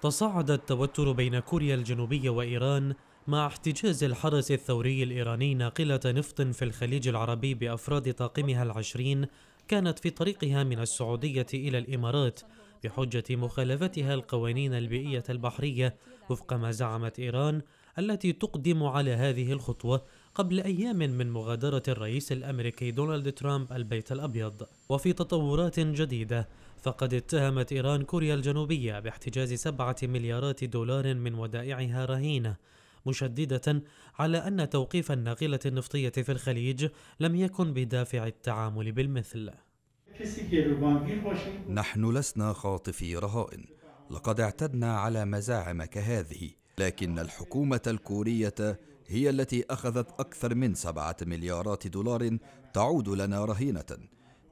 تصاعد التوتر بين كوريا الجنوبية وإيران مع احتجاز الحرس الثوري الإيراني ناقلة نفط في الخليج العربي بأفراد طاقمها العشرين كانت في طريقها من السعودية إلى الإمارات بحجة مخالفتها القوانين البيئية البحرية وفق ما زعمت إيران التي تقدم على هذه الخطوة قبل أيام من مغادرة الرئيس الأمريكي دونالد ترامب البيت الأبيض وفي تطورات جديدة فقد اتهمت إيران كوريا الجنوبية باحتجاز سبعة مليارات دولار من ودائعها رهينة مشددة على أن توقيف الناقلة النفطية في الخليج لم يكن بدافع التعامل بالمثل نحن لسنا خاطفي رهائن لقد اعتدنا على مزاعم كهذه لكن الحكومة الكورية هي التي أخذت أكثر من سبعة مليارات دولار تعود لنا رهينة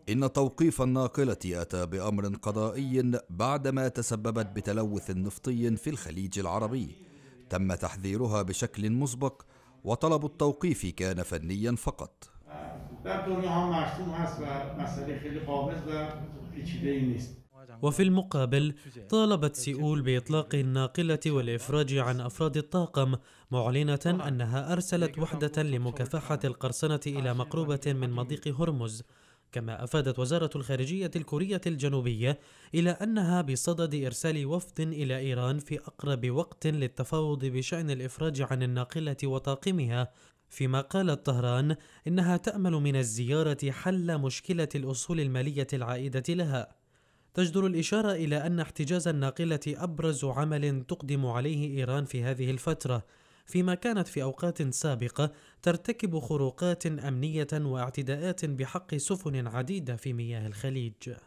إن توقيف الناقلة أتى بأمر قضائي بعدما تسببت بتلوث نفطي في الخليج العربي تم تحذيرها بشكل مسبق وطلب التوقيف كان فنيا فقط وفي المقابل طالبت سيول بإطلاق الناقلة والإفراج عن أفراد الطاقم معلنة أنها أرسلت وحدة لمكافحة القرصنة إلى مقربة من مضيق هرمز كما أفادت وزارة الخارجية الكورية الجنوبية إلى أنها بصدد إرسال وفد إلى إيران في أقرب وقت للتفاوض بشأن الإفراج عن الناقلة وطاقمها فيما قالت طهران إنها تأمل من الزيارة حل مشكلة الأصول المالية العائدة لها تجدر الإشارة إلى أن احتجاز الناقلة أبرز عمل تقدم عليه إيران في هذه الفترة، فيما كانت في أوقات سابقة ترتكب خروقات أمنية واعتداءات بحق سفن عديدة في مياه الخليج.